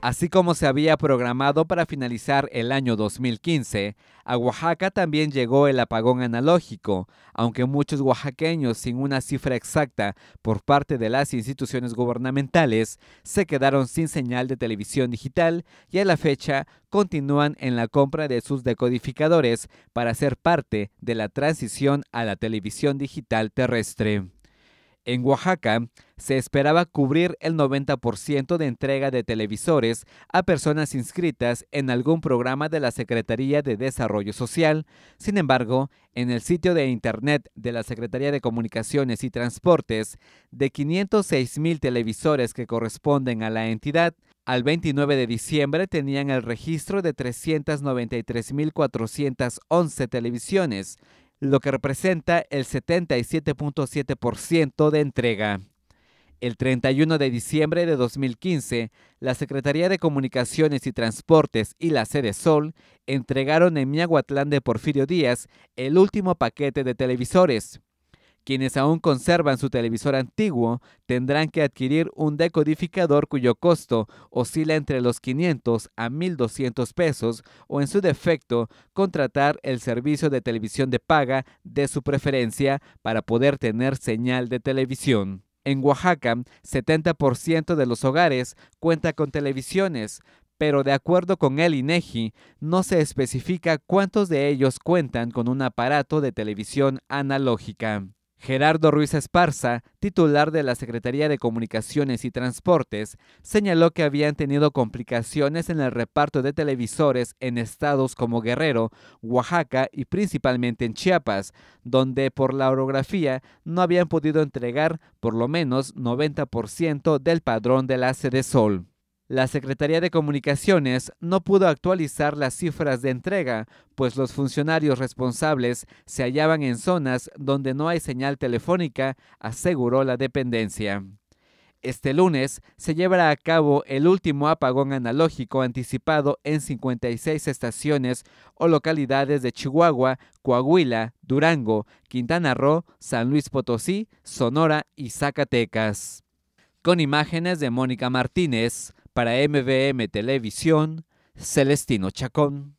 Así como se había programado para finalizar el año 2015, a Oaxaca también llegó el apagón analógico, aunque muchos oaxaqueños sin una cifra exacta por parte de las instituciones gubernamentales se quedaron sin señal de televisión digital y a la fecha continúan en la compra de sus decodificadores para ser parte de la transición a la televisión digital terrestre. En Oaxaca, se esperaba cubrir el 90% de entrega de televisores a personas inscritas en algún programa de la Secretaría de Desarrollo Social. Sin embargo, en el sitio de Internet de la Secretaría de Comunicaciones y Transportes, de 506 mil televisores que corresponden a la entidad, al 29 de diciembre tenían el registro de 393.411 televisiones, lo que representa el 77.7% de entrega. El 31 de diciembre de 2015, la Secretaría de Comunicaciones y Transportes y la Sede Sol entregaron en Miahuatlán de Porfirio Díaz el último paquete de televisores. Quienes aún conservan su televisor antiguo tendrán que adquirir un decodificador cuyo costo oscila entre los 500 a 1.200 pesos o en su defecto contratar el servicio de televisión de paga de su preferencia para poder tener señal de televisión. En Oaxaca, 70% de los hogares cuenta con televisiones, pero de acuerdo con el INEGI, e no se especifica cuántos de ellos cuentan con un aparato de televisión analógica. Gerardo Ruiz Esparza, titular de la Secretaría de Comunicaciones y Transportes, señaló que habían tenido complicaciones en el reparto de televisores en estados como Guerrero, Oaxaca y principalmente en Chiapas, donde por la orografía no habían podido entregar por lo menos 90% del padrón de la de Sol. La Secretaría de Comunicaciones no pudo actualizar las cifras de entrega, pues los funcionarios responsables se hallaban en zonas donde no hay señal telefónica, aseguró la dependencia. Este lunes se llevará a cabo el último apagón analógico anticipado en 56 estaciones o localidades de Chihuahua, Coahuila, Durango, Quintana Roo, San Luis Potosí, Sonora y Zacatecas. Con imágenes de Mónica Martínez, para MVM Televisión, Celestino Chacón.